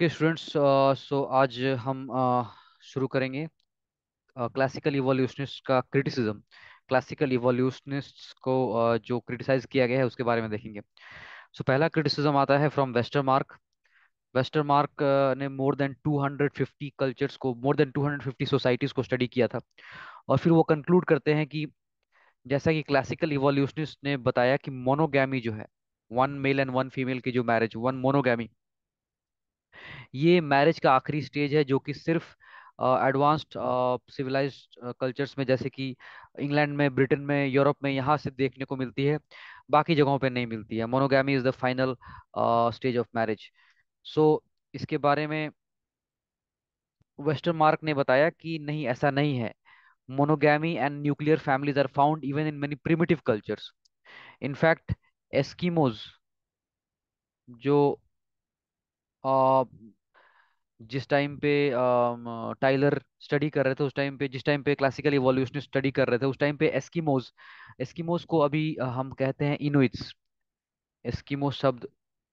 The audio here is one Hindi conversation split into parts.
ओके स्टूडेंट्स सो आज हम uh, शुरू करेंगे क्लासिकल uh, इवोल्यूशनिस्ट का क्रिटिसिज्म क्लासिकल इवोल्यूशनिस्ट को uh, जो क्रिटिसाइज किया गया है उसके बारे में देखेंगे सो so, पहला क्रिटिसिज्म आता है फ्रॉम मार्क वेस्टर मार्क ने मोर देन 250 कल्चर्स को मोर देन 250 सोसाइटीज़ को स्टडी किया था और फिर वो कंक्लूड करते हैं कि जैसा कि क्लासिकल इवोल्यूशनिस्ट ने बताया कि मोनोगैमी जो है one male and one female की जो मैरिज वन मोनोगैमी ये मैरिज का आखिरी स्टेज है जो कि सिर्फ एडवांस्ड सिविलाइज कल्चर्स में जैसे कि इंग्लैंड में ब्रिटेन में यूरोप में यहाँ से देखने को मिलती है बाकी जगहों पे नहीं मिलती है monogamy is the final stage of marriage so इसके बारे में वेस्टर्न मार्क ने बताया कि नहीं ऐसा नहीं है monogamy and nuclear families are found even in many primitive cultures in fact Eskimos जो जो जिस टाइम पे टाइलर स्टडी कर रहे थे उस टाइम पे जिस टाइम पे क्लासिकल इवोल्यूशन स्टडी कर रहे थे उस टाइम पे एस्किमोज एस्किमोज को अभी हम कहते हैं इनोइट्स एस्किमो शब्द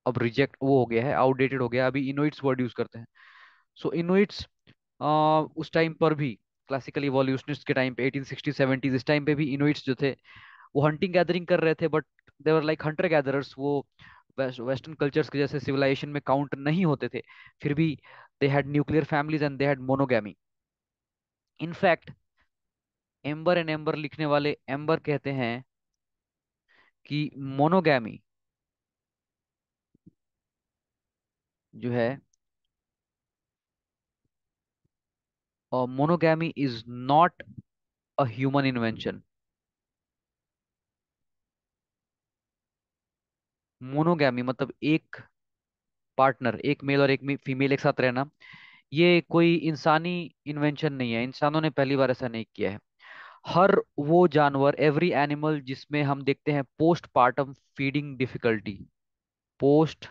अब रिजेक्ट वो हो गया है आउटडेटेड हो गया अभी इनोइट्स वर्ड यूज करते हैं सो इनोइट्स उस टाइम पर भी क्लासिकल इवोल्यूशनिस्ट के टाइम पे एटीन सिक्सटी इस टाइम पे भी इनोइट्स जो थे वो हंटिंग गैदरिंग कर रहे थे but they were like hunter gatherers वो वेस्टर्न कल्चर्स के जैसे सिविलाइजेशन में काउंट नहीं होते थे फिर भी they had nuclear families and they had monogamy in fact Ember and Ember लिखने वाले एम्बर कहते हैं कि मोनोगैमी जो है और monogamy is not a human invention monogamy मतलब एक पार्टनर एक मेल और एक फीमेल एक साथ रहना ये कोई इंसानी इन्वेंशन नहीं है इंसानों ने पहली बार ऐसा नहीं किया है हर वो जानवर एवरी एनिमल जिसमें हम देखते हैं post partum feeding difficulty post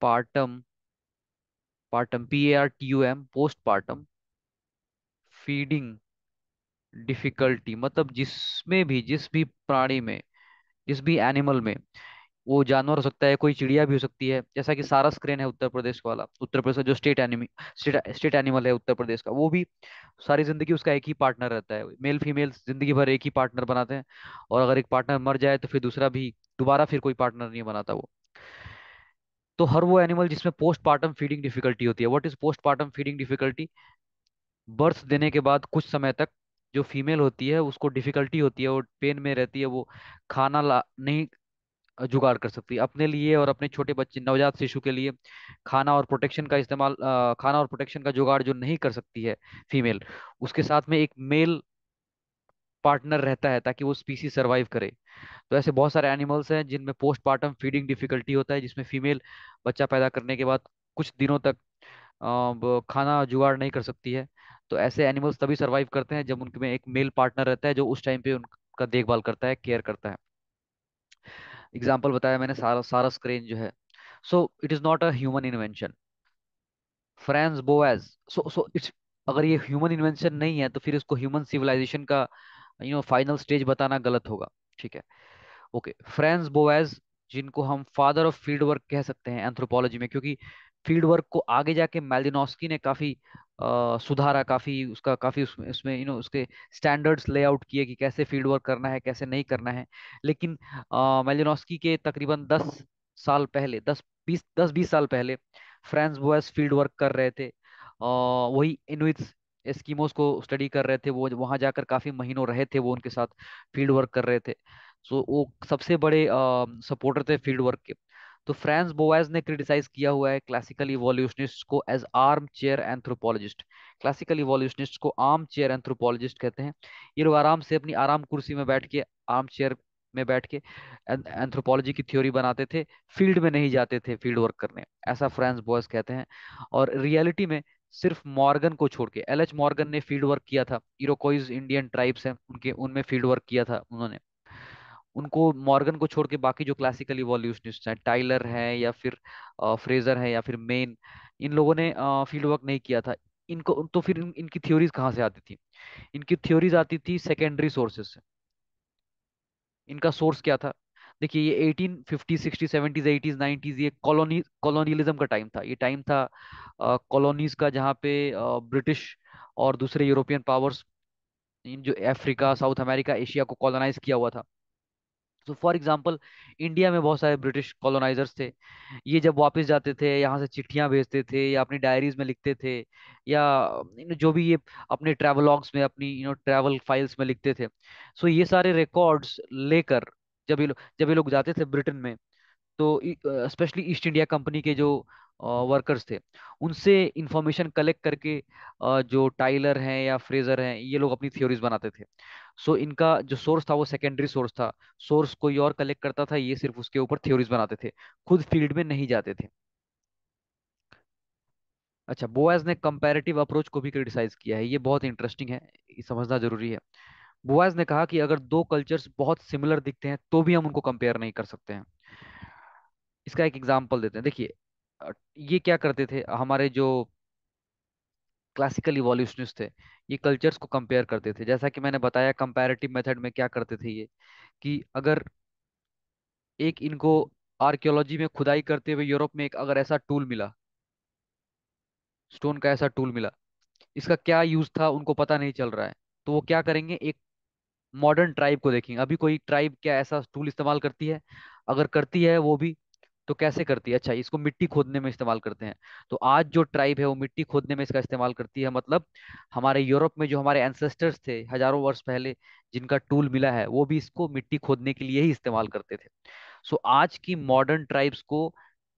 partum partum P A R T U M post partum feeding difficulty मतलब जिसमें भी जिस भी प्राणी में जिस भी एनिमल में वो जानवर हो सकता है कोई चिड़िया भी हो सकती है जैसा कि सारस क्रेन है उत्तर प्रदेश वाला उत्तर प्रदेश जो state enemy state state animal है उत्तर प्रदेश का वो भी सारी जिंदगी उसका एक ही पार्टनर रहता है मेल फीमेल जिंदगी भर एक ही पार्टनर बनाते हैं और अगर एक पार्टनर मर जाए तो फिर दूसरा भी दोबारा फिर कोई पार्टनर नहीं बनाता वो तो हर वो एनिमल जिसमें पोस्ट पार्टम फीडिंग डिफिकल्टी होती है what is post partum feeding difficulty birth देने के बाद कुछ समय तक जो फीमेल होती है उसको डिफिकल्टी होती है वो पेन में रहती है वो खाना ला नहीं जुगाड़ कर सकती है अपने लिए और अपने छोटे बच्चे नवजात शिशु के लिए खाना और प्रोटेक्शन का इस्तेमाल खाना और प्रोटेक्शन का जुगाड़ जो नहीं कर सकती है फीमेल उसके साथ में एक मेल पार्टनर रहता है ताकि वो स्पीसी सर्वाइव करे तो ऐसे बहुत सारे एनिमल्स हैं जिनमें पोस्टमार्टम फीडिंग डिफिकल्टी होता है जिसमें फीमेल बच्चा पैदा करने के बाद कुछ दिनों तक खाना जुगाड़ नहीं कर सकती है तो ऐसे एनिमल्स तभी सर्वाइव करते हैं जब उनके में एक मेल पार्टनर रहता है जो उस टाइम पे उनका देखभाल करता है केयर करता है एग्जाम्पल बताया मैंने सारा सारा स्क्रीन जो है so it is not a human invention Franz Boas so so it's अगर ये ह्यूमन इन्वेंशन नहीं है तो फिर इसको ह्यूमन सिविलाइजेशन का यू नो फाइनल स्टेज बताना गलत होगा ठीक है ओके फ्रेंस बोएज जिनको हम फादर ऑफ फील्ड वर्क कह सकते हैं एंथ्रोपोलॉजी में क्योंकि फील्ड वर्क को आगे जाके मेलिनोस्की ने काफी आ, सुधारा काफी उसका काफी उसमें उसमें यू नो उसके स्टैंडर्ड्स लेआउट किए कि कैसे फील्ड वर्क करना है कैसे नहीं करना है लेकिन मेलिनोस्की के तकरीबन दस साल पहले दस बीस दस बीस साल पहले फ्रेंड्स बॉयज फील्ड वर्क कर रहे थे वही इनुइट्स स्कीमोस को स्टडी कर रहे थे वो वहाँ जाकर काफ़ी महीनों रहे थे वो उनके साथ फील्ड वर्क कर रहे थे सो so, वो सबसे बड़े सपोर्टर थे फील्ड वर्क के तो फ्रांस बोवाज ने क्रिटिसाइज किया हुआ है क्लासिकल इवोल्यूशनिस्ट को as armchair anthropologist classical evolutionist को आर्म चेयर एंथ्रोपोलॉजिस्ट कहते हैं ये लोग आराम से अपनी आराम कुर्सी में बैठ के आर्म चेयर में बैठ के एंथ्रोपोलॉजी की थ्योरी बनाते थे फील्ड में नहीं जाते थे फील्ड वर्क करने ऐसा फ्रांस बॉयज कहते हैं और रियलिटी में सिर्फ मॉर्गन को छोड़ के एल एच मॉर्गन ने फील्ड वर्क किया था इरोकोइज इंडियन ट्राइब्स हैं उनके उनमें फील्ड वर्क किया था उन्होंने उनको मॉर्गन को छोड़ के बाकी जो क्लासिकल इवॉल्यूशनिस्ट हैं टाइलर हैं या फिर फ्रेजर हैं या फिर मेन इन लोगों ने फील्ड वर्क नहीं किया था इनको तो फिर इन, इनकी थ्योरीज कहाँ से आती थी इनकी थ्योरीज आती थी सेकेंडरी सोर्सेस से इनका सोर्स क्या था देखिए ये eighteen fifty sixties seventies eighties nineties ये कॉलोनी कॉलोनियलिज्म का टाइम था ये टाइम था कॉलोनीज का जहाँ पे ब्रिटिश और दूसरे यूरोपियन पावर्स इन जो अफ्रीका साउथ अमेरिका एशिया को कॉलोनाइज किया हुआ था तो फॉर एग्जाम्पल इंडिया में बहुत सारे ब्रिटिश कॉलोनाइजर्स थे ये जब वापस जाते थे यहाँ से चिट्ठियाँ भेजते थे या अपनी डायरीज में लिखते थे या जो भी ये अपने ट्रैवलॉग्स में अपनी यू नो ट्रैवल फाइल्स में लिखते थे सो ये सारे रिकॉर्ड्स लेकर जब ये लोग जब ये लोग जाते थे ब्रिटेन में तो स्पेशली ईस्ट इंडिया कंपनी के जो वर्कर्स थे उनसे इंफॉर्मेशन कलेक्ट करके जो टाइलर हैं या फ्रेजर हैं ये लोग अपनी थ्योरीज बनाते थे सो so, इनका जो सोर्स था वो सेकेंडरी सोर्स था सोर्स कोई और कलेक्ट करता था ये सिर्फ उसके ऊपर थ्योरीज बनाते थे खुद फील्ड में नहीं जाते थे अच्छा बोआज ने कंपेरेटिव अप्रोच को भी क्रिटिसाइज किया है ये बहुत इंटरेस्टिंग है ये समझना जरूरी है बोआज ने कहा कि अगर दो कल्चर्स बहुत सिमिलर दिखते हैं तो भी हम उनको कंपेयर नहीं कर सकते हैं इसका एक एग्जाम्पल देते हैं देखिए ये क्या करते थे हमारे जो क्लासिकल इवोल्यूशनिस्ट थे ये कल्चर्स को कंपेयर करते थे जैसा कि मैंने बताया कंपेरेटिव मेथड में क्या करते थे ये कि अगर एक इनको आर्कियोलॉजी में खुदाई करते हुए यूरोप में एक अगर ऐसा टूल मिला स्टोन का ऐसा टूल मिला इसका क्या यूज था उनको पता नहीं चल रहा है तो वो क्या करेंगे एक मॉडर्न ट्राइब को देखेंगे अभी कोई ट्राइब क्या ऐसा टूल इस्तेमाल करती है अगर करती है वो भी तो कैसे करती है अच्छा इसको मिट्टी खोदने में इस्तेमाल करते हैं तो आज जो ट्राइब है वो मिट्टी खोदने में इसका इस्तेमाल करती है मतलब हमारे यूरोप में जो हमारे एंसेस्टर्स थे हजारों वर्ष पहले जिनका टूल मिला है वो भी इसको मिट्टी खोदने के लिए ही इस्तेमाल करते थे सो आज की मॉडर्न ट्राइब्स को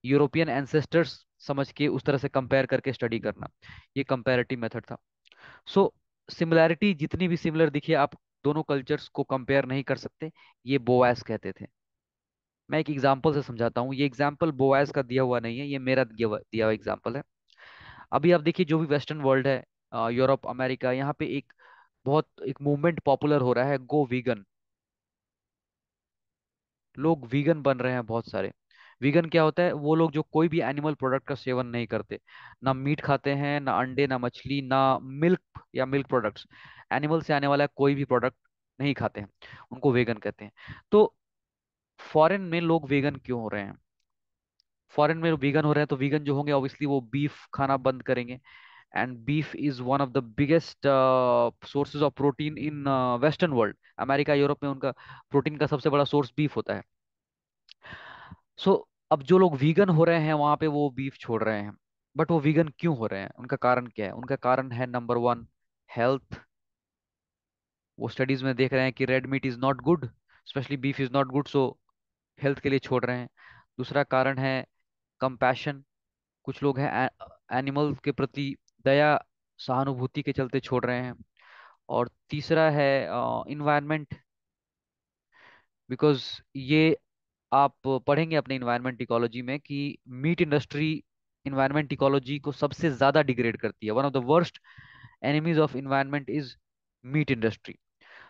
यूरोपियन एंसेस्टर्स समझ के उस तरह से कंपेयर करके स्टडी करना ये कंपेरेटिव मेथड था सो so, सिमिलैरिटी जितनी भी सिमिलर दिखे आप दोनों कल्चर्स को कंपेयर नहीं कर सकते ये बोवास कहते थे मैं एक एग्जाम्पल से समझाता हूँ ये एग्जाम्पल बोआज का दिया हुआ नहीं है ये मेरा दिया हुआ दिया हुआ एग्जाम्पल है अभी आप देखिए जो भी वेस्टर्न वर्ल्ड है यूरोप अमेरिका यहाँ पे एक बहुत एक मूवमेंट पॉपुलर हो रहा है गो वीगन लोग वीगन बन रहे हैं बहुत सारे वीगन क्या होता है वो लोग जो कोई भी एनिमल प्रोडक्ट का सेवन नहीं करते ना मीट खाते हैं ना अंडे ना मछली ना मिल्क या मिल्क प्रोडक्ट्स एनिमल से आने वाला कोई भी प्रोडक्ट नहीं खाते हैं उनको वेगन कहते हैं तो फॉरेन में लोग वेगन क्यों हो रहे हैं फॉरेन में वीगन हो रहे हैं तो वीगन जो होंगे ऑब्वियसली वो बीफ खाना बंद करेंगे and beef is one of the biggest sources of protein in western world America Europe में उनका प्रोटीन का सबसे बड़ा सोर्स बीफ होता है सो so, अब जो लोग वीगन हो रहे हैं वहां पे वो बीफ छोड़ रहे हैं बट वो वीगन क्यों हो रहे हैं उनका कारण क्या है उनका कारण है नंबर वन हेल्थ वो स्टडीज में देख रहे हैं कि red meat is not good specially beef is not good so health के लिए छोड़ रहे हैं दूसरा कारण है कंपैशन कुछ लोग हैं एनिमल के प्रति दया सहानुभूति के चलते छोड़ रहे हैं और तीसरा है इन्वायरमेंट बिकॉज ये आप पढ़ेंगे अपने इन्वायरमेंट इकोलॉजी में कि मीट इंडस्ट्री इन्वायरमेंट इकोलॉजी को सबसे ज़्यादा डिग्रेड करती है one of the worst enemies of environment is meat industry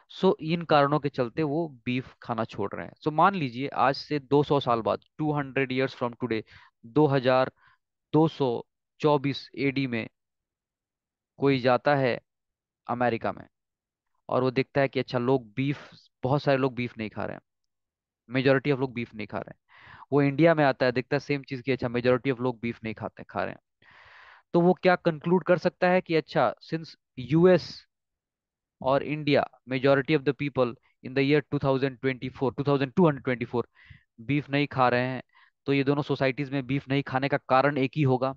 so so, इन कारणों के चलते वो बीफ खाना छोड़ रहे हैं सो so, मान लीजिए आज से 200 साल बाद 200 हंड्रेड ईयर्स फ्रॉम सौ चौबीस एडी में कोई जाता है अमेरिका में और वो देखता है कि अच्छा लोग बीफ बहुत सारे लोग बीफ नहीं खा रहे हैं मेजोरिटी ऑफ लोग बीफ नहीं खा रहे हैं वो इंडिया में आता है देखता है सेम चीज़ की अच्छा मेजोरिटी ऑफ लोग बीफ नहीं खाते खा रहे हैं तो वो क्या कंक्लूड कर सकता है कि अच्छा सिंस यूएस और India majority of the people in the year 2024, 2224 beef नहीं खा रहे हैं तो ये दोनों सोसाइटीज में बीफ नहीं खाने का कारण एक ही होगा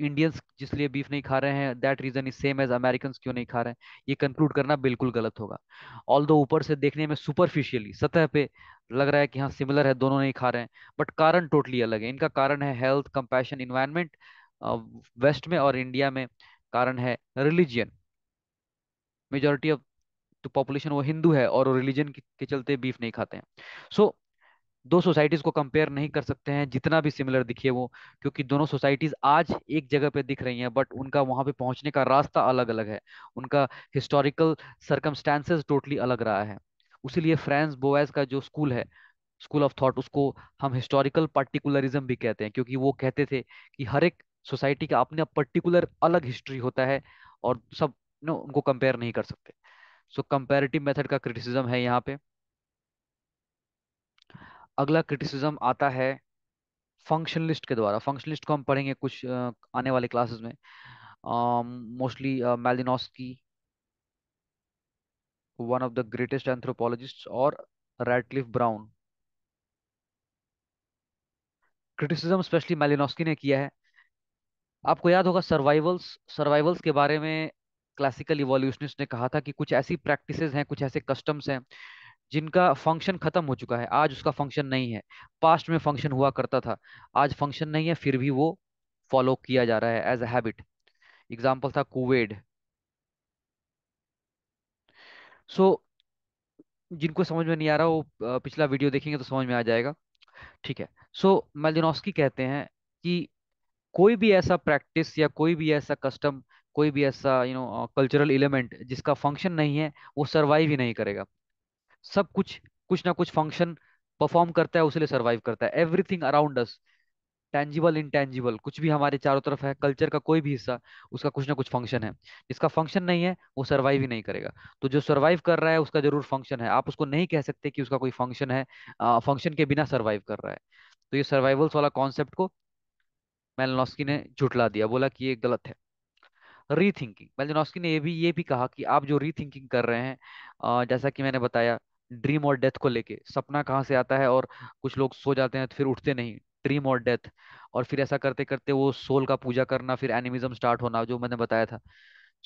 इंडियंस जिसलिए बीफ नहीं खा रहे हैं that reason is same as American क्यों नहीं खा रहे हैं ये कंक्लूड करना बिल्कुल गलत होगा ऑल दो ऊपर से देखने में सुपरफिशियली सतह पे लग रहा है कि हाँ सिमिलर है दोनों नहीं खा रहे हैं बट कारण टोटली अलग है इनका कारण है हेल्थ कंपैशन इन्वायरमेंट वेस्ट में और इंडिया में कारण है religion majority of the population वो हिंदू है और रिलीजन के चलते बीफ नहीं खाते हैं सो so, दो सोसाइटीज को कंपेयर नहीं कर सकते हैं जितना भी सिमिलर दिखिए वो क्योंकि दोनों सोसाइटीज आज एक जगह पे दिख रही हैं बट उनका वहां पे पहुंचने का रास्ता अलग अलग है उनका हिस्टोरिकल सर्कमस्टेंसेज टोटली अलग रहा है उसीलिए फ्रांस बोएज का जो स्कूल है स्कूल ऑफ थॉट उसको हम हिस्टोरिकल पार्टिकुलरिज्म भी कहते हैं क्योंकि वो कहते थे कि हर एक सोसाइटी का अपने पर्टिकुलर अलग हिस्ट्री होता है और सब नो उनको कंपेयर नहीं कर सकते सो कंपेरेटिव मेथड का क्रिटिसिज्म है यहाँ पे अगला क्रिटिसिज्म आता है फंक्शनलिस्ट के द्वारा फंक्शनलिस्ट को हम पढ़ेंगे कुछ आने वाले क्लासेस में मोस्टली की one of the greatest anthropologist और Radcliffe Brown criticism specially Malinowski ने किया है आपको याद होगा सर्वाइवल्स सर्वाइवल्स के बारे में क्लासिकल इवोल्यूशनिस्ट ने कहा था कि कुछ ऐसी प्रैक्टिसेस हैं कुछ ऐसे कस्टम्स हैं जिनका फंक्शन खत्म हो चुका है आज उसका फंक्शन नहीं है पास्ट में फंक्शन हुआ करता था आज फंक्शन नहीं है फिर भी वो फॉलो किया जा रहा है एज अ हैबिट एग्जाम्पल था कुवेड सो so, जिनको समझ में नहीं आ रहा वो पिछला वीडियो देखेंगे तो समझ में आ जाएगा ठीक है सो so, मेलिनोस्की कहते हैं कि कोई भी ऐसा प्रैक्टिस या कोई भी ऐसा कस्टम कोई भी ऐसा यू नो कल्चरल एलिमेंट जिसका फंक्शन नहीं है वो सर्वाइव ही नहीं करेगा सब कुछ कुछ ना कुछ फंक्शन परफॉर्म करता है उसके सर्वाइव करता है everything around us tangible intangible कुछ भी हमारे चारों तरफ है कल्चर का कोई भी हिस्सा उसका कुछ ना कुछ फंक्शन है जिसका फंक्शन नहीं है वो सर्वाइव ही नहीं करेगा तो जो सर्वाइव कर रहा है उसका जरूर फंक्शन है आप उसको नहीं कह सकते कि उसका कोई फंक्शन है फंक्शन के बिना सर्वाइव कर रहा है तो ये सर्वाइवल्स वाला कॉन्सेप्ट को मैलनॉस्की ने झुटला दिया बोला कि ये गलत है रीथिंकिंग बेल्जनोस्की ने ये भी ये भी कहा कि आप जो रीथिंकिंग कर रहे हैं जैसा कि मैंने बताया ड्रीम और डेथ को लेके सपना कहाँ से आता है और कुछ लोग सो जाते हैं तो फिर उठते नहीं ड्रीम और डेथ और फिर ऐसा करते करते वो सोल का पूजा करना फिर एनिमिज्म स्टार्ट होना जो मैंने बताया था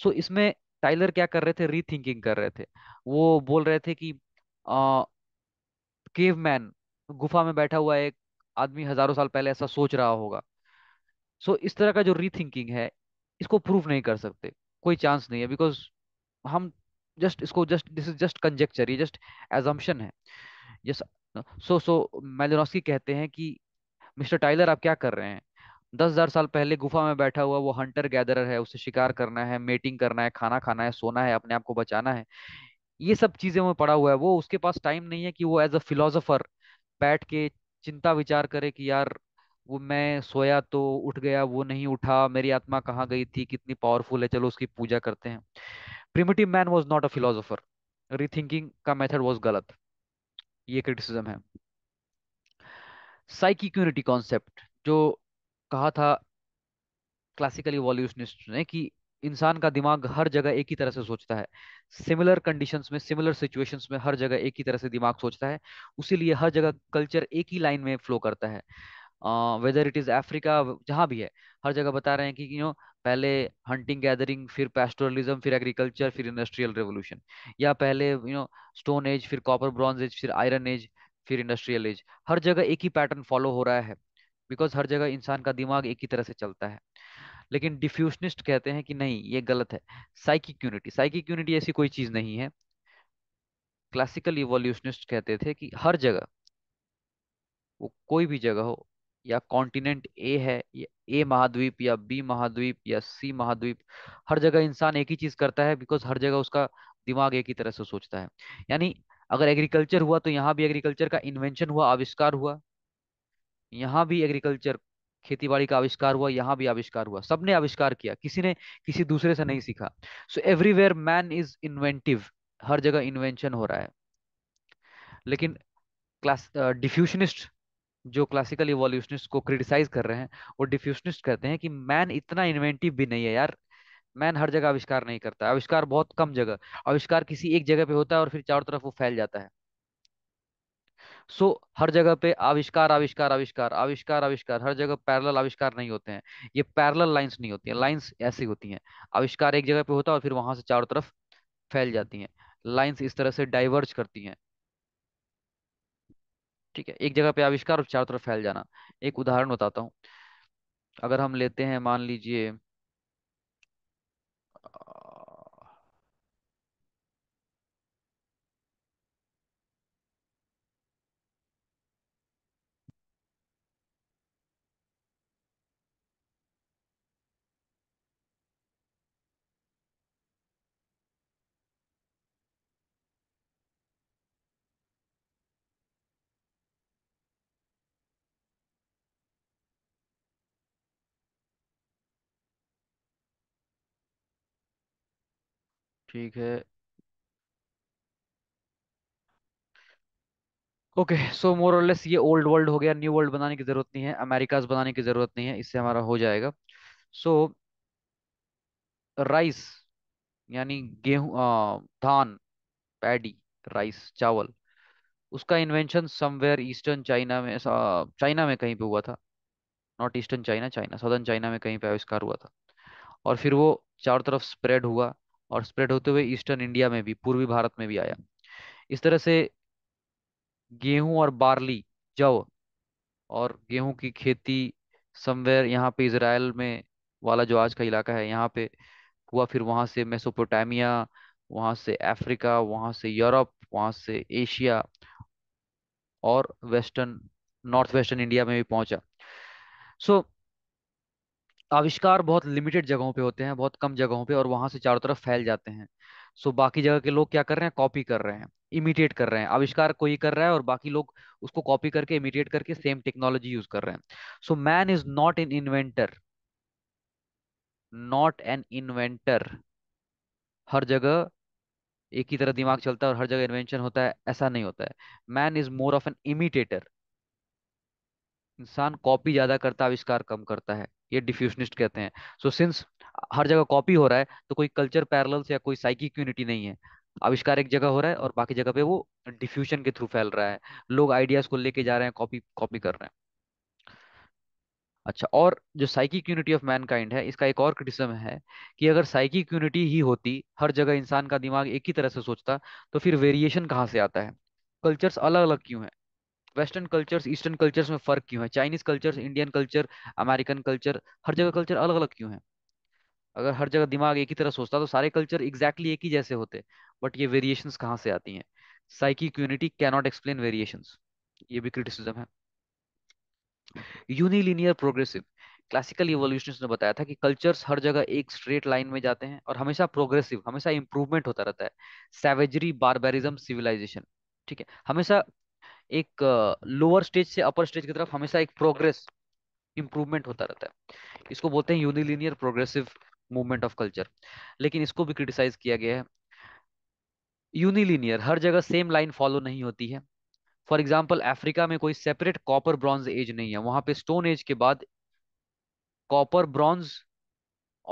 सो इसमें टाइलर क्या कर रहे थे रीथिंकिंग कर रहे थे वो बोल रहे थे कि केवमैन गुफा में बैठा हुआ एक आदमी हजारों साल पहले ऐसा सोच रहा होगा सो so, इस तरह का जो रीथिंकिंग है इसको प्रूव नहीं कर सकते कोई चांस नहीं है बिकॉज हम जस्ट इसको just this is just conjecture ये जस्ट एजम्पन है जस्ट सो सो मेलिनोस्की कहते हैं कि मिस्टर टाइलर आप क्या कर रहे हैं दस हजार साल पहले गुफा में बैठा हुआ वो हंटर गैदरर है उसे शिकार करना है मेटिंग करना है खाना खाना है सोना है अपने आप को बचाना है ये सब चीजें में पड़ा हुआ है वो उसके पास टाइम नहीं है कि वो एज अ फिलोसोफर बैठ के चिंता विचार करे कि यार वो मैं सोया तो उठ गया वो नहीं उठा मेरी आत्मा कहाँ गई थी कितनी पावरफुल है चलो उसकी पूजा करते हैं primitive man was not a philosopher rethinking का मेथड वॉज गलत ये क्रिटिसिज्म है साइकिक यूनिटी कॉन्सेप्ट जो कहा था क्लासिकल वॉल्यूशनिस्ट ने कि इंसान का दिमाग हर जगह एक ही तरह से सोचता है सिमिलर कंडीशंस में सिमिलर सिचुएशंस में हर जगह एक ही तरह से दिमाग सोचता है उसीलिए हर जगह कल्चर एक ही लाइन में फ्लो करता है वेदर इट इज अफ्रीका जहाँ भी है हर जगह बता रहे हैं कि यू नो पहले हंटिंग गैदरिंग फिर पेस्टोरलिज्म फिर एग्रीकल्चर फिर इंडस्ट्रियल रेवोल्यूशन या पहले यू नो स्टोन एज फिर कॉपर ब्रॉन्ज एज फिर आयरन एज फिर इंडस्ट्रियल एज हर जगह एक ही पैटर्न फॉलो हो रहा है बिकॉज हर जगह इंसान का दिमाग एक ही तरह से चलता है लेकिन डिफ्यूशनिस्ट कहते हैं कि नहीं ये गलत है साइकिक यूनिटी साइकिक यूनिटी ऐसी कोई चीज़ नहीं है क्लासिकल इवोल्यूशनिस्ट कहते थे कि हर जगह वो कोई भी जगह हो या कॉन्टिनेंट ए है ए महाद्वीप या बी महाद्वीप या सी महाद्वीप हर जगह इंसान एक ही चीज करता है बिकॉज हर जगह उसका दिमाग एक ही तरह से सोचता है यानी अगर एग्रीकल्चर हुआ तो यहाँ भी एग्रीकल्चर का इन्वेंशन हुआ आविष्कार हुआ यहाँ भी एग्रीकल्चर खेतीबाड़ी का आविष्कार हुआ यहाँ भी आविष्कार हुआ सबने आविष्कार किया किसी ने किसी दूसरे से नहीं सीखा so everywhere man is inventive हर जगह इन्वेंशन हो रहा है लेकिन क्लास डिफ्यूशनिस्ट uh, जो क्लासिकल इवोल्यूशनिस्ट को क्रिटिसाइज कर रहे हैं वो डिफ्यूशनिस्ट कहते हैं कि मैन इतना इन्वेंटिव भी नहीं है यार मैन हर जगह आविष्कार नहीं करता आविष्कार बहुत कम जगह आविष्कार किसी एक जगह पे होता है और फिर चारों तरफ वो फैल जाता है सो so, हर जगह पे आविष्कार आविष्कार आविष्कार आविष्कार आविष्कार हर जगह पैरल आविष्कार नहीं होते हैं ये पैरल लाइन्स नहीं होती है लाइन्स ऐसी होती हैं आविष्कार एक जगह पे होता है और फिर वहां से चारों तरफ फैल जाती हैं लाइन्स इस तरह से डाइवर्ज करती हैं ठीक है एक जगह पे आविष्कार और चारों तरफ फैल जाना एक उदाहरण बताता हूँ अगर हम लेते हैं मान लीजिए ठीक है ओके सो मोर और लेस ये ओल्ड वर्ल्ड हो गया न्यू वर्ल्ड बनाने की जरूरत नहीं है अमेरिकाज बनाने की जरूरत नहीं है इससे हमारा हो जाएगा सो राइस यानी गेहूं धान पैडी राइस चावल उसका इन्वेंशन समवेयर ईस्टर्न चाइना में चाइना में कहीं पे हुआ था north eastern China China southern China में कहीं पे आविष्कार हुआ था और फिर वो चारों तरफ स्प्रेड हुआ और स्प्रेड होते हुए ईस्टर्न इंडिया में भी पूर्वी भारत में भी आया इस तरह से गेहूं और बार्ली जव और गेहूं की खेती समवेयर यहाँ पे इसराइल में वाला जो आज का इलाका है यहाँ पे हुआ फिर वहाँ से मेसोपोटामिया वहाँ से अफ्रीका वहाँ से यूरोप वहाँ से एशिया और वेस्टर्न नॉर्थ वेस्टर्न इंडिया में भी पहुंचा सो so, आविष्कार बहुत लिमिटेड जगहों पे होते हैं बहुत कम जगहों पे और वहां से चारों तरफ फैल जाते हैं सो बाकी जगह के लोग क्या कर रहे हैं कॉपी कर रहे हैं इमिटेट कर रहे हैं आविष्कार कोई कर रहा है और बाकी लोग उसको कॉपी करके इमिटेट करके सेम टेक्नोलॉजी यूज कर रहे हैं so man is not an inventor not an inventor हर जगह एक ही तरह दिमाग चलता है और हर जगह इन्वेंशन होता है ऐसा नहीं होता है man is more of an imitator इंसान कॉपी ज्यादा करता है आविष्कार कम करता है ये डिफ्यूशनिस्ट कहते हैं सो so, सिंस हर जगह कॉपी हो रहा है तो कोई कल्चर पैरल्स या कोई साइकिक यूनिटी नहीं है आविष्कार एक जगह हो रहा है और बाकी जगह पे वो डिफ्यूशन के थ्रू फैल रहा है लोग आइडियाज को लेके जा रहे हैं कॉपी कॉपी कर रहे हैं अच्छा और जो साइकिक यूनिटी ऑफ मैनकाइंड है इसका एक और क्रिटिसम है कि अगर साइकिक यूनिटी ही होती हर जगह इंसान का दिमाग एक ही तरह से सोचता तो फिर वेरिएशन कहाँ से आता है कल्चर्स अलग अलग क्यों है वेस्टर्न कल्चर्स ईस्टर्न कल्चर्स में फर्क क्यों है Chinese cultures Indian culture American culture हर जगह कल्चर अलग अलग क्यों है अगर हर जगह दिमाग एक ही तरह सोचता तो सारे कल्चर एग्जैक्टली एक ही जैसे होते बट ये वेरिएशंस कहाँ से आती हैं psychic unity cannot explain variations ये भी क्रिटिसिज्म है यूनिलीनियर प्रोग्रेसिव क्लासिकल इवोल्यूशनिस्ट ने बताया था कि कल्चर्स हर जगह एक स्ट्रेट लाइन में जाते हैं और हमेशा प्रोग्रेसिव हमेशा इंप्रूवमेंट होता रहता है सेवेजरी बारबेरिज्म सिविलाइजेशन ठीक है हमेशा एक लोअर स्टेज से अपर स्टेज की तरफ हमेशा एक प्रोग्रेस इंप्रूवमेंट होता रहता है इसको बोलते हैं unilinear progressive movement of culture लेकिन इसको भी क्रिटिसाइज किया गया है यूनिलिनियर हर जगह सेम लाइन फॉलो नहीं होती है फॉर एग्जाम्पल अफ्रीका में कोई सेपरेट कॉपर ब्रॉन्ज एज नहीं है वहां पे स्टोन एज के बाद कॉपर ब्रॉन्ज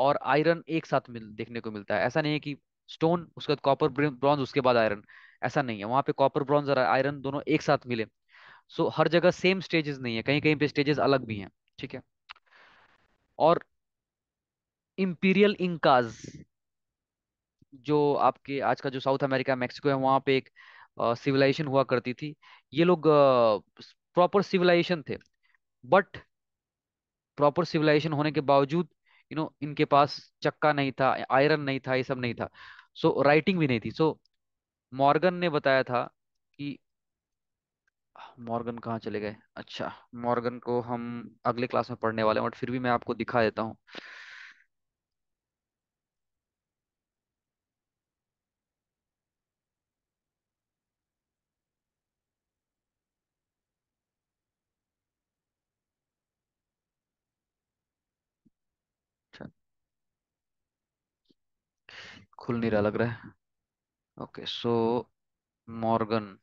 और आयरन एक साथ मिल देखने को मिलता है ऐसा नहीं है कि स्टोन उसके बाद कॉपर ब्रॉन्ज उसके बाद आयरन ऐसा नहीं है वहां पे कॉपर ब्रॉन्ज और आयरन दोनों एक साथ मिले सो so, हर जगह सेम स्टेजेस नहीं है कहीं कहीं पे स्टेजेस अलग भी हैं ठीक है और इम्पीरियल इंकाज जो आपके आज का जो साउथ अमेरिका मेक्सिको है वहां पे एक सिविलाइजेशन हुआ करती थी ये लोग प्रॉपर सिविलाइजेशन थे बट प्रॉपर सिविलाइजेशन होने के बावजूद यू you नो know, इनके पास चक्का नहीं था आयरन नहीं था ये सब नहीं था सो so, राइटिंग भी नहीं थी सो so, मॉर्गन ने बताया था कि मॉर्गन कहाँ चले गए अच्छा मॉर्गन को हम अगले क्लास में पढ़ने वाले हैं बट फिर भी मैं आपको दिखा देता हूँ अच्छा। खुल नहीं रहा लग रहा है ओके सो मॉर्गन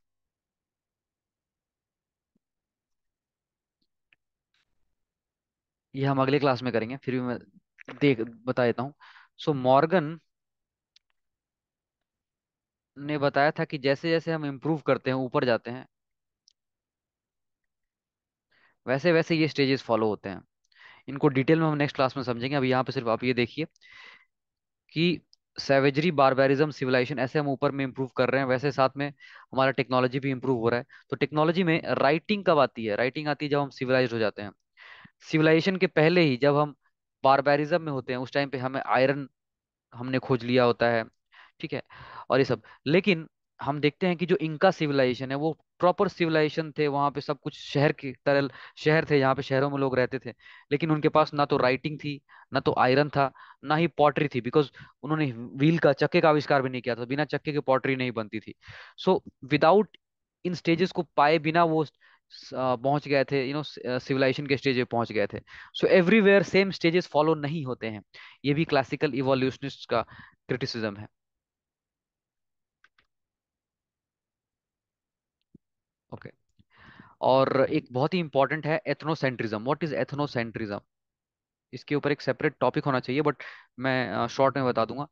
ये हम अगले क्लास में करेंगे फिर भी मैं देख बता देता हूं सो मॉर्गन ने बताया था कि जैसे जैसे हम इम्प्रूव करते हैं ऊपर जाते हैं वैसे वैसे ये स्टेजेस फॉलो होते हैं इनको डिटेल में हम नेक्स्ट क्लास में समझेंगे अभी यहाँ पे सिर्फ आप ये देखिए कि सेवेजरी बारबेरिज्म सिविलाइजेशन ऐसे हम ऊपर में इंप्रूव कर रहे हैं वैसे साथ में हमारा टेक्नोलॉजी भी इंप्रूव हो रहा है तो टेक्नोलॉजी में राइटिंग कब आती है राइटिंग आती है जब हम सिविलाइज हो जाते हैं सिविलाइजेशन के पहले ही जब हम बारबेरिज्म में होते हैं उस टाइम पे हमें आयरन हमने खोज लिया होता है ठीक है और ये सब लेकिन हम देखते हैं कि जो इनका सिविलाइजेशन है वो प्रॉपर सिविलाइजेशन थे वहाँ पे सब कुछ शहर की तरह शहर थे यहाँ पे शहरों में लोग रहते थे लेकिन उनके पास ना तो राइटिंग थी ना तो आयरन था ना ही पॉटरी थी बिकॉज उन्होंने व्हील का चक्के का आविष्कार भी नहीं किया था बिना चक्के के पॉटरी नहीं बनती थी सो विदाउट इन स्टेजेस को पाए बिना वो पहुंच गए थे यू नो सिविलाइजेशन के स्टेज पे पहुंच गए थे so everywhere same stages follow नहीं होते हैं ये भी क्लासिकल इवोल्यूशनिस्ट का क्रिटिसिज्म है ओके और एक बहुत ही इंपॉर्टेंट है एथनोसेंट्रिज्म व्हाट इज एथनोसेंट्रिज्म इसके ऊपर एक सेपरेट टॉपिक होना चाहिए बट मैं शॉर्ट में बता दूंगा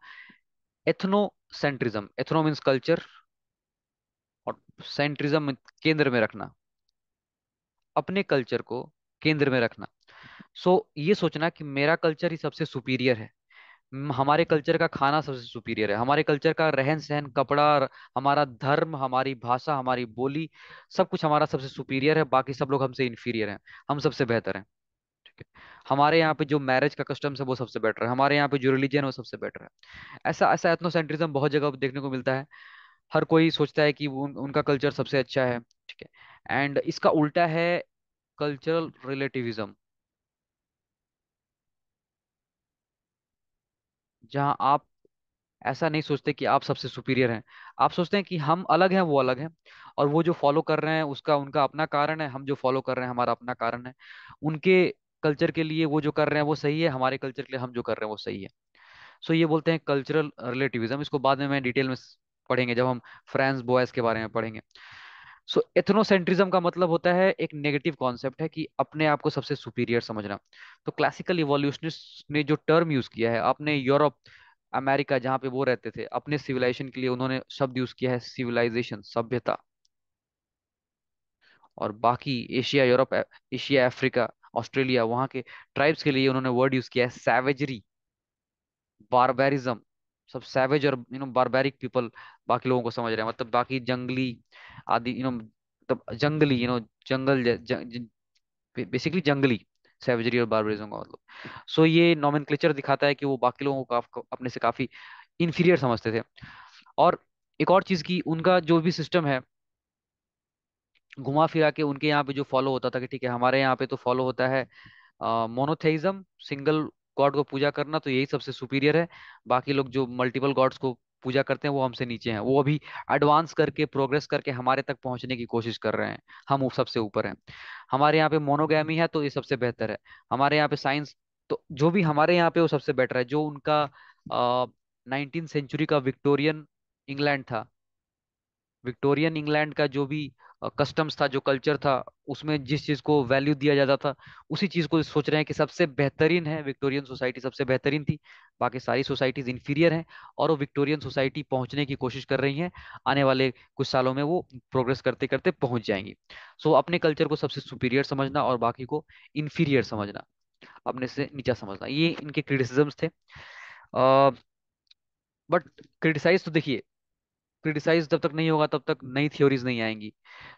एथनोसेंट्रिज्म एथनो मीन्स कल्चर और सेंट्रिज्म केंद्र में रखना अपने कल्चर को केंद्र में रखना सो so, ये सोचना कि मेरा कल्चर ही सबसे सुपीरियर है हमारे कल्चर का खाना सबसे सुपीरियर है हमारे कल्चर का रहन सहन कपड़ा हमारा धर्म हमारी भाषा हमारी बोली सब कुछ हमारा सबसे सुपीरियर है बाकी सब लोग हमसे इन्फीरियर हैं हम सबसे बेहतर हैं ठीक है हमारे यहाँ पे जो मैरिज का कस्टम्स है वो सबसे बेटर है हमारे यहाँ पे जो रिलीजन है वो सबसे बेटर है ऐसा ऐसा एथनोसेंट्रिज्म बहुत जगह देखने को मिलता है हर कोई सोचता है कि उन, उनका कल्चर सबसे अच्छा है ठीक है एंड इसका उल्टा है कल्चरल रिलेटिविज्म जहाँ आप ऐसा नहीं सोचते कि आप सबसे सुपीरियर हैं आप सोचते हैं कि हम अलग हैं वो अलग हैं और वो जो फॉलो कर रहे हैं उसका उनका अपना कारण है हम जो फॉलो कर रहे हैं हमारा अपना कारण है उनके कल्चर के लिए वो जो कर रहे हैं वो सही है हमारे कल्चर के लिए हम जो कर रहे हैं वो सही है सो ये बोलते हैं कल्चरल रिलेटिविज्म इसको बाद में मैं डिटेल में पढ़ेंगे जब हम फ्रेंड्स बॉयज के बारे में पढ़ेंगे सो एथनोसेंट्रिज्म का मतलब होता है एक नेगेटिव कॉन्सेप्ट है कि अपने आप को सबसे सुपीरियर समझना तो क्लासिकल इवोल्यूशनिस्ट ने जो टर्म यूज किया है अपने यूरोप अमेरिका जहां पे वो रहते थे अपने सिविलाइजेशन के लिए उन्होंने शब्द यूज किया है सिविलाइजेशन सभ्यता और बाकी Asia Europe Asia Africa Australia वहां के ट्राइब्स के लिए उन्होंने वर्ड यूज किया है सैवेजरी बारबेरिज्म सब सैवेज और यू नो बारबेरिक पीपल बाकी लोगों को समझ रहे हैं मतलब बाकी जंगली आदि यू नो मतलब जंगली यू नो जंगल बेसिकली जंगली सैवेजरी और बारबेरिज्म का मतलब सो ये नॉमिन दिखाता है कि वो बाकी लोगों को अपने से काफी इंफीरियर समझते थे और एक और चीज की उनका जो भी सिस्टम है घुमा फिरा के उनके यहाँ पे जो फॉलो होता था कि ठीक है हमारे यहाँ पे तो फॉलो होता है मोनोथेइज्म सिंगल गॉड को पूजा करना तो यही सबसे सुपीरियर है बाकी लोग जो मल्टीपल गॉड्स को पूजा करते हैं वो हमसे नीचे हैं वो अभी एडवांस करके प्रोग्रेस करके हमारे तक पहुंचने की कोशिश कर रहे हैं हम सबसे ऊपर हैं हमारे यहाँ पे मोनोगैमी है तो ये सबसे बेहतर है हमारे यहाँ पे साइंस तो जो भी हमारे यहाँ पे वो सबसे बेटर है जो उनका नाइनटीन सेंचुरी का विक्टोरियन इंग्लैंड था विक्टोरियन इंग्लैंड का जो भी कस्टम्स था जो कल्चर था उसमें जिस चीज़ को वैल्यू दिया जाता था उसी चीज़ को सोच रहे हैं कि सबसे बेहतरीन है विक्टोरियन सोसाइटी सबसे बेहतरीन थी बाकी सारी सोसाइटीज़ इन्फीरियर हैं और वो विक्टोरियन सोसाइटी पहुंचने की कोशिश कर रही हैं आने वाले कुछ सालों में वो प्रोग्रेस करते करते पहुंच जाएंगी सो so, अपने कल्चर को सबसे सुपीरियर समझना और बाकी को इन्फीरियर समझना अपने से नीचा समझना ये इनके क्रिटिसिजम्स थे बट क्रिटिसाइज तो देखिए क्रिटिसाइज जब तक नहीं होगा तब तक नई थ्योरीज नहीं आएंगी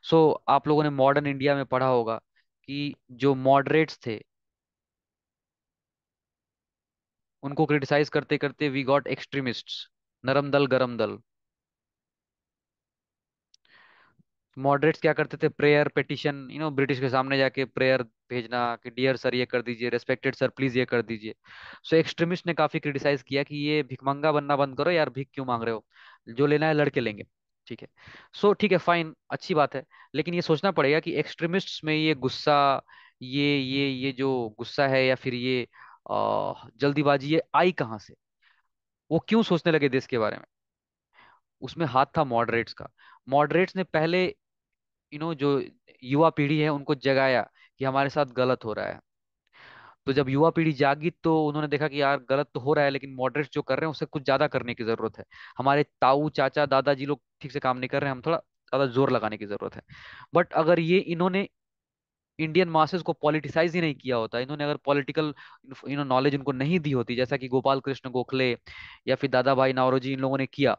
सो so, आप लोगों ने मॉडर्न इंडिया में पढ़ा होगा कि जो मॉडरेट्स थे उनको क्रिटिसाइज करते करते वी गॉट एक्सट्रीमिस्ट्स नरम दल गरम दल मॉडरेट्स क्या करते थे prayer petition you know British के सामने जाके प्रेयर भेजना कि डियर सर ये कर दीजिए रेस्पेक्टेड सर प्लीज ये कर दीजिए सो एक्सट्रीमिस्ट ने काफी क्रिटिसाइज किया कि ये भिकमंगा बनना बंद करो यार भीख क्यों मांग रहे हो जो लेना है लड़के लेंगे ठीक है सो ठीक है फाइन अच्छी बात है लेकिन ये सोचना पड़ेगा कि एक्सट्रीमिस्ट में ये गुस्सा ये ये ये जो गुस्सा है या फिर ये जल्दीबाजी ये आई कहाँ से वो क्यों सोचने लगे देश के बारे में उसमें हाथ था मॉडरेट्स का मॉडरेट्स ने पहले यू नो जो युवा पीढ़ी है उनको जगाया कि हमारे साथ गलत हो रहा है तो जब युवा पीढ़ी जागी तो उन्होंने देखा कि यार गलत तो हो रहा है लेकिन मॉडरेट जो कर रहे हैं उससे कुछ ज्यादा करने की जरूरत है हमारे ताऊ चाचा दादाजी लोग ठीक से काम नहीं कर रहे हैं हम थोड़ा ज्यादा जोर लगाने की जरूरत है बट अगर ये इन्होंने इंडियन मासेस को पॉलिटिसाइज ही नहीं किया होता इन्होंने अगर पॉलिटिकल यू नो नॉलेज उनको नहीं दी होती जैसा कि गोपाल कृष्ण गोखले या फिर दादा भाई नावरोजी इन लोगों ने किया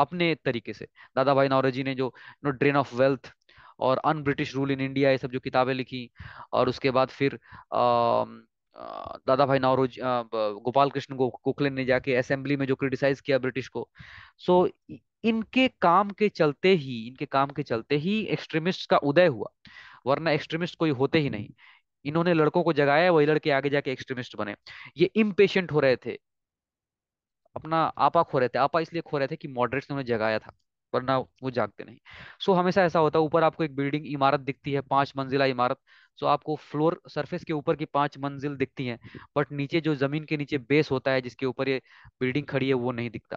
अपने तरीके से दादा भाई नावरोजी ने जो नो ड्रेन ऑफ वेल्थ और un British rule in India ये सब जो किताबें लिखी और उसके बाद फिर आ, दादा भाई नौरोज गोपाल कृष्ण गो, गोखले ने जाके असेंबली में जो क्रिटिसाइज किया ब्रिटिश को सो so, इनके काम के चलते ही इनके काम के चलते ही एक्सट्रीमिस्ट का उदय हुआ वरना एक्सट्रीमिस्ट कोई होते ही नहीं इन्होंने लड़कों को जगाया वही लड़के आगे जाके एक्सट्रीमिस्ट बने ये इम्पेशेंट हो रहे थे अपना आपा खो रहे थे आपा इसलिए खो रहे थे कि मॉडरेट्स ने उन्हें जगाया था वरना वो जागते नहीं सो so, हमेशा ऐसा होता है ऊपर आपको एक बिल्डिंग इमारत दिखती है पांच मंजिला इमारत सो so, आपको फ्लोर सरफेस के ऊपर की पांच मंजिल दिखती है बट नीचे जो जमीन के नीचे बेस होता है जिसके ऊपर ये बिल्डिंग खड़ी है वो नहीं दिखता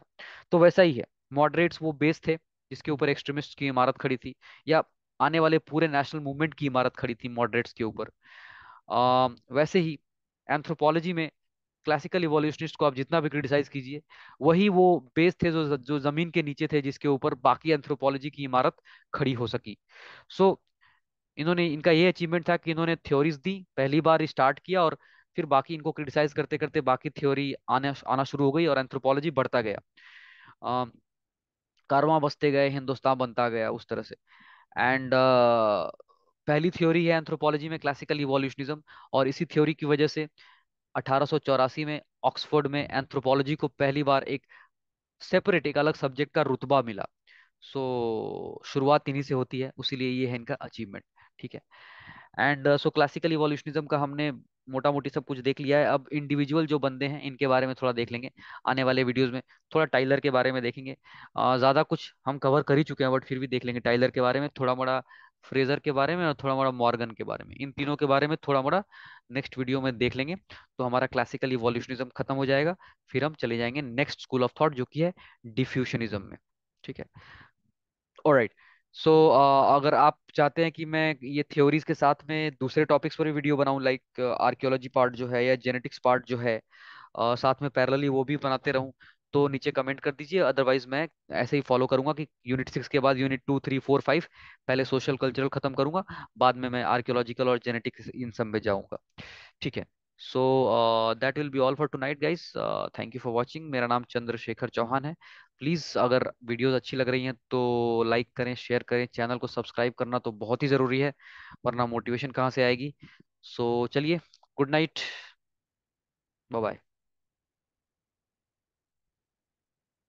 तो वैसा ही है मॉडरेट्स वो बेस थे जिसके ऊपर एक्सट्रीमिस्ट की इमारत खड़ी थी या आने वाले पूरे नेशनल मूवमेंट की इमारत खड़ी थी मॉडरेट्स के ऊपर वैसे ही एंथ्रोपोलॉजी में क्लासिकल इवोल्यूशनिस्ट को आप जितना भी क्रिटिसाइज कीजिए वही वो बेस थे जो जो जमीन के नीचे थे जिसके ऊपर बाकी एंथ्रोपोलॉजी की इमारत खड़ी हो सकी सो so, इन्होंने इनका ये अचीवमेंट था कि इन्होंने थ्योरीज दी पहली बार स्टार्ट किया और फिर बाकी इनको क्रिटिसाइज करते करते बाकी थ्योरी आने आना शुरू हो गई और एंथ्रोपोलॉजी बढ़ता गया कारवा बसते गए हिंदुस्तान बनता गया उस तरह से एंड पहली थ्योरी है एंथ्रोपोलॉजी में क्लासिकल इवोल्यूशनिज्म और इसी थ्योरी की वजह से 1884 में ऑक्सफोर्ड में एंथ्रोपोलॉजी को पहली बार एक सेपरेट एक अलग सब्जेक्ट का रुतबा मिला सो so, शुरुआत इन्हीं से होती है उसीलिए ये है इनका अचीवमेंट ठीक है एंड सो क्लासिकल इवोल्यूशनिज्म का हमने मोटा मोटी सब कुछ देख लिया है अब इंडिविजुअल जो बंदे हैं इनके बारे में थोड़ा देख लेंगे आने वाले वीडियोस में थोड़ा टाइलर के बारे में देखेंगे ज़्यादा कुछ हम कवर कर ही चुके हैं बट फिर भी देख लेंगे टाइलर के बारे में थोड़ा मोड़ा फ्रेजर के बारे में और थोड़ा मोड़ा मॉर्गन के बारे में इन तीनों के बारे में थोड़ा मोड़ा नेक्स्ट वीडियो में देख लेंगे तो हमारा क्लासिकल इवोल्यूशनिज्म खत्म हो जाएगा फिर हम चले जाएंगे नेक्स्ट स्कूल ऑफ थॉट जो कि है डिफ्यूशनिज्म में ठीक है और सो so, uh, अगर आप चाहते हैं कि मैं ये थ्योरीज के साथ में दूसरे टॉपिक्स पर भी वीडियो बनाऊं लाइक आर्कियोलॉजी पार्ट जो है या जेनेटिक्स पार्ट जो है uh, साथ में पैरेलली वो भी बनाते रहूं तो नीचे कमेंट कर दीजिए अदरवाइज मैं ऐसे ही फॉलो करूंगा कि यूनिट सिक्स के बाद unit two three four five पहले सोशल कल्चरल खत्म करूंगा बाद में मैं आर्कियोलॉजिकल और जेनेटिक्स इन सब में जाऊंगा ठीक है so that will be all for tonight guys thank you for watching मेरा नाम चंद्रशेखर चौहान है प्लीज़ अगर वीडियोज़ अच्छी लग रही हैं तो लाइक करें शेयर करें चैनल को सब्सक्राइब करना तो बहुत ही ज़रूरी है वरना मोटिवेशन कहाँ से आएगी सो so, चलिए गुड नाइट बाय बाय